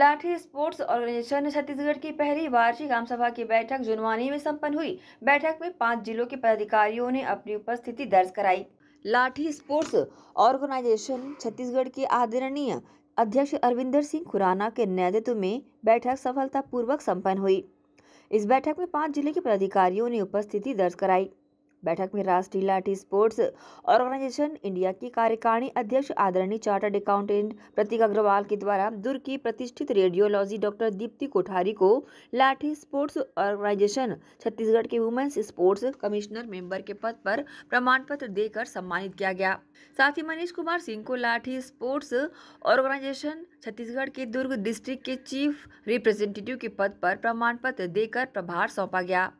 लाठी sports organisation Chhattisgarh की पहली वार्षिक आम सभा की बैठक जुनवानी में संपन्न हुई बैठक में पांच जिलों के पदाधिकारियों ने अपनी उपस्थिति दर्ज कराई लाठी स्पोर्ट्स ऑर्गेनाइजेशन छत्तीसगढ़ के आदरणीय अध्यक्ष अरविंदर सिंह खुराना के नेतृत्व में बैठक सफलतापूर्वक संपन्न हुई इस बैठक में पांच जिले के पदाधिकारियों ने उपस्थिति दर्ज कराई बैठक में राष्ट्रीय लाठी स्पोर्ट्स ऑर्गेनाइजेशन इंडिया की कार्यकारिणी अध्यक्ष आदरणीय चार्टर्ड अकाउंटेंट प्रतीक अग्रवाल के द्वारा दुर्ग की प्रतिष्ठित रेडियोलॉजी डॉक्टर दीप्ति कोठारी को लाठी स्पोर्ट्स ऑर्गेनाइजेशन छत्तीसगढ़ के वुमेन्स स्पोर्ट्स कमिश्नर मेंबर के पद पर प्रमाण पत्र देकर सम्मानित किया गया साथ ही मनीष कुमार सिंह को लाठी स्पोर्ट्स ऑर्गेनाइजेशन छत्तीसगढ़ के दुर्ग डिस्ट्रिक्ट के चीफ रिप्रेजेंटेटिव के पद पर प्रमाण पत्र देकर प्रभार सौंपा गया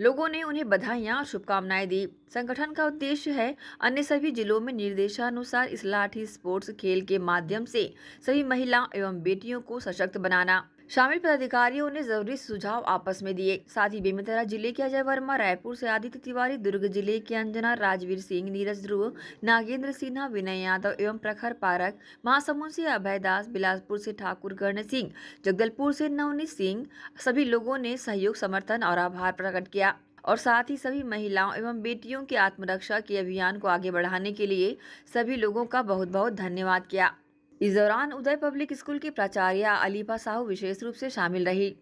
लोगों ने उन्हें बधाइयां और शुभकामनाएं दी संगठन का उद्देश्य है अन्य सभी जिलों में निर्देशानुसार इस लाठी स्पोर्ट्स खेल के माध्यम से सभी महिलाओं एवं बेटियों को सशक्त बनाना शामिल पदाधिकारियों ने जरूरी सुझाव आपस में दिए साथ ही बेमेतरा जिले के अजय वर्मा रायपुर से आदित्य तिवारी दुर्ग जिले के अंजना राजवीर सिंह नीरज ध्रुव नागेंद्र सिन्हा विनय यादव एवं प्रखर पारक महासमुंद से अभय दास बिलासपुर से ठाकुर कर्ण सिंह जगदलपुर से नवनीत सिंह सभी लोगों ने सहयोग समर्थन और आभार प्रकट किया और साथ ही सभी महिलाओं एवं बेटियों की आत्मरक्षा के अभियान को आगे बढ़ाने के लिए सभी लोगों का बहुत बहुत धन्यवाद किया इस दौरान उदय पब्लिक स्कूल की प्राचार्य अलीपा साहू विशेष रूप से शामिल रही